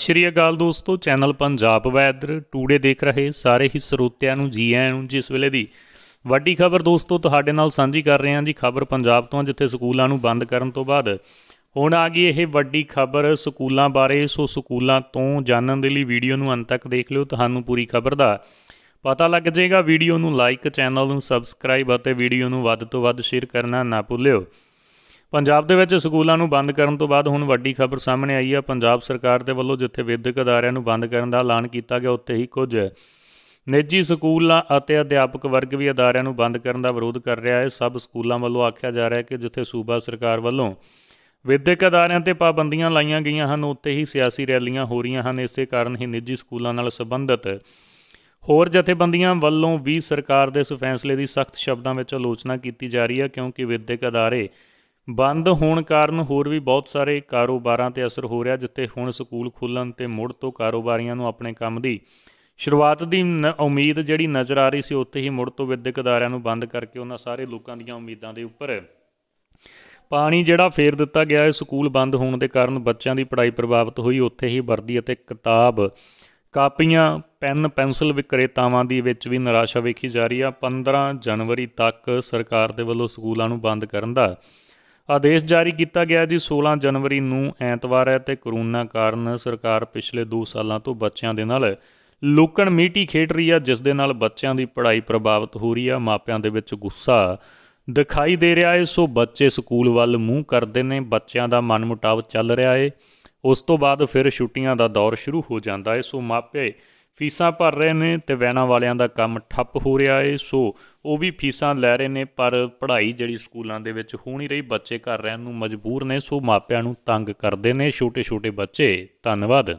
ਸ਼੍ਰੀ ਅਕਾਲ ਦੋਸਤੋ channel Punjab weather today ਦੇਖ ਰਹੇ ਸਾਰੇ ਹੀ ਸਰੋਤਿਆਂ ਨੂੰ ਜੀ ਆਇਆਂ ਨੂੰ ਜਿਸ ਵੇਲੇ ਦੀ ਵੱਡੀ ਖਬਰ ਦੋਸਤੋ ਤੁਹਾਡੇ ਨਾਲ ਸਾਂਝੀ ਕਰ ਰਹੇ ਹਾਂ ਜੀ ਖਬਰ ਪੰਜਾਬ ਤੋਂ ਜਿੱਥੇ ਸਕੂਲਾਂ ਨੂੰ ਬੰਦ ਕਰਨ ਤੋਂ ਬਾਅਦ ਹੁਣ ਆ ਗਈ ਇਹ ਵੱਡੀ ਖਬਰ ਸਕੂਲਾਂ ਬਾਰੇ ਸੋ ਸਕੂਲਾਂ ਤੋਂ ਜਾਣਨ ਦੇ ਲਈ ਵੀਡੀਓ ਨੂੰ ਅੰਤ ਤੱਕ ਦੇਖ ਲਿਓ ਤੁਹਾਨੂੰ ਪੂਰੀ ਖਬਰ ਦਾ ਪਤਾ ਲੱਗ ਜਾਏਗਾ ਵੀਡੀਓ ਨੂੰ ਲਾਈਕ ਚੈਨਲ ਨੂੰ ਸਬਸਕ੍ਰਾਈਬ ਅਤੇ ਵੀਡੀਓ ਨੂੰ ਵੱਧ ਤੋਂ ਵੱਧ ਸ਼ੇਅਰ ਕਰਨਾ ਨਾ ਭੁੱਲਿਓ ਪੰਜਾਬ ਦੇ ਵਿੱਚ ਸਕੂਲਾਂ ਨੂੰ ਬੰਦ ਕਰਨ ਤੋਂ ਬਾਅਦ ਹੁਣ ਵੱਡੀ ਖਬਰ ਸਾਹਮਣੇ ਆਈ ਹੈ ਪੰਜਾਬ ਸਰਕਾਰ ਦੇ ਵੱਲੋਂ ਜਿੱਥੇ ਵਿਦਿਅਕ ਅਦਾਰਿਆਂ ਨੂੰ ਬੰਦ ਕਰਨ ਦਾ ਐਲਾਨ ਕੀਤਾ ਗਿਆ ਉੱਥੇ ਹੀ ਕੁਝ ਨਿੱਜੀ ਸਕੂਲਾਂ ਅਤੇ ਅਧਿਆਪਕ ਵਰਗ ਵੀ ਅਦਾਰਿਆਂ ਨੂੰ ਬੰਦ ਕਰਨ ਦਾ ਵਿਰੋਧ ਕਰ ਰਿਹਾ ਹੈ ਸਭ ਸਕੂਲਾਂ ਵੱਲੋਂ ਆਖਿਆ ਜਾ ਰਿਹਾ ਹੈ ਕਿ ਜਿੱਥੇ ਸੂਬਾ ਸਰਕਾਰ ਵੱਲੋਂ ਵਿਦਿਅਕ ਅਦਾਰਿਆਂ ਤੇ ਪਾਬੰਦੀਆਂ ਲਾਈਆਂ ਗਈਆਂ ਹਨ ਉੱਥੇ ਹੀ ਸਿਆਸੀ ਰੈਲੀਆਂ ਹੋ ਰਹੀਆਂ ਹਨ ਇਸੇ ਕਾਰਨ ਹੀ ਨਿੱਜੀ ਸਕੂਲਾਂ ਨਾਲ ਸੰਬੰਧਿਤ ਹੋਰ ਜਥੇਬੰਦੀਆਂ ਵੱਲੋਂ ਵੀ ਸਰਕਾਰ ਦੇ ਇਸ ਫੈਸਲੇ ਦੀ ਸਖਤ ਸ਼ਬਦਾਂ ਵਿੱਚ ਆਲੋਚਨਾ ਕੀਤੀ ਜਾ ਰਹੀ ਹੈ ਕਿਉਂਕਿ ਵਿਦਿਅਕ ਅਦਾਰੇ ਬੰਦ ਹੋਣ ਕਾਰਨ ਹੋਰ ਵੀ ਬਹੁਤ ਸਾਰੇ ਕਾਰੋਬਾਰਾਂ ਤੇ ਅਸਰ ਹੋ ਰਿਹਾ ਜਿੱਥੇ ਹੁਣ ਸਕੂਲ ਖੁੱਲਣ ਤੇ ਮੁੜ ਤੋਂ ਕਾਰੋਬਾਰੀਆਂ ਨੂੰ ਆਪਣੇ ਕੰਮ ਦੀ ਸ਼ੁਰੂਆਤ ਦੀ ਉਮੀਦ ਜਿਹੜੀ ਨਜ਼ਰ ਆ ਰਹੀ ਸੀ ਉੱਥੇ ਹੀ ਮੁੜ ਤੋਂ ਵਿਦਿਅਕ ਅਦਾਰਿਆਂ ਨੂੰ ਬੰਦ ਕਰਕੇ ਉਹਨਾਂ ਸਾਰੇ ਲੋਕਾਂ ਦੀਆਂ ਉਮੀਦਾਂ ਦੇ ਉੱਪਰ ਪਾਣੀ ਜਿਹੜਾ ਫੇਰ ਦਿੱਤਾ ਗਿਆ ਹੈ ਸਕੂਲ ਬੰਦ ਹੋਣ ਦੇ ਕਾਰਨ ਬੱਚਿਆਂ ਦੀ ਪੜ੍ਹਾਈ ਪ੍ਰਭਾਵਿਤ ਹੋਈ ਉੱਥੇ ਹੀ ਵਰਦੀ ਅਤੇ ਕਿਤਾਬ ਕਾਪੀਆਂ ਪੈਨ ਪੈਨਸਲ ਵਿਕਰੇਤਾਵਾਂ ਦੀ ਵਿੱਚ ਵੀ ਨਿਰਾਸ਼ਾ ਵੇਖੀ ਜਾ ਰਹੀ ਆ 15 ਜਨਵਰੀ ਤੱਕ ਸਰਕਾਰ ਦੇ ਵੱਲੋਂ ਸਕੂਲਾਂ ਨੂੰ ਬੰਦ ਕਰਨ ਦਾ ਆਦੇਸ਼ ਜਾਰੀ ਕੀਤਾ ਗਿਆ ਜੀ 16 ਜਨਵਰੀ ਨੂੰ ਐਤਵਾਰ ਹੈ ਤੇ ਕਰੋਨਾ ਕਾਰਨ ਸਰਕਾਰ ਪਿਛਲੇ 2 ਸਾਲਾਂ ਤੋਂ ਬੱਚਿਆਂ ਦੇ ਨਾਲ ਲੋਕਣ ਮੀਟੀ ਖੇਡ ਰਹੀ ਆ ਜਿਸ ਦੇ ਨਾਲ ਬੱਚਿਆਂ ਦੀ ਪੜ੍ਹਾਈ ਪ੍ਰਭਾਵਿਤ ਹੋ ਰਹੀ ਆ ਮਾਪਿਆਂ ਦੇ ਵਿੱਚ ਗੁੱਸਾ ਦਿਖਾਈ ਦੇ ਰਿਹਾ ਏ ਸੋ ਬੱਚੇ ਸਕੂਲ ਵੱਲ ਮੂੰਹ ਕਰਦੇ ਨੇ ਬੱਚਿਆਂ ਦਾ ਮਨਮੁਟਾਵ ਚੱਲ ਰਿਹਾ ਏ ਉਸ ਤੋਂ ਬਾਅਦ ਫਿਰ ਛੁੱਟੀਆਂ ਦਾ ਦੌਰ ਸ਼ੁਰੂ ਹੋ ਜਾਂਦਾ ਏ ਸੋ ਮਾਪੇ ਫੀਸਾਂ ਭਰ ਰਹੇ ਨੇ ਤੇ ਵੈਨਾਂ ਵਾਲਿਆਂ ਦਾ ਕੰਮ ਠੱਪ ਹੋ ਰਿਹਾ ਏ ਸੋ ਉਹ ਵੀ ਫੀਸਾਂ ਲੈ ਰਹੇ ਨੇ ਪਰ ਪੜ੍ਹਾਈ ਜਿਹੜੀ ਸਕੂਲਾਂ ਦੇ ਵਿੱਚ ਹੋ ਨਹੀਂ ਰਹੀ ਬੱਚੇ ਘਰ ਰਹਿਣ ਨੂੰ ਮਜਬੂਰ ਨੇ ਸੋ ਮਾਪਿਆਂ ਨੂੰ ਤੰਗ ਕਰਦੇ ਨੇ ਛੋਟੇ-ਛੋਟੇ ਬੱਚੇ ਧੰਨਵਾਦ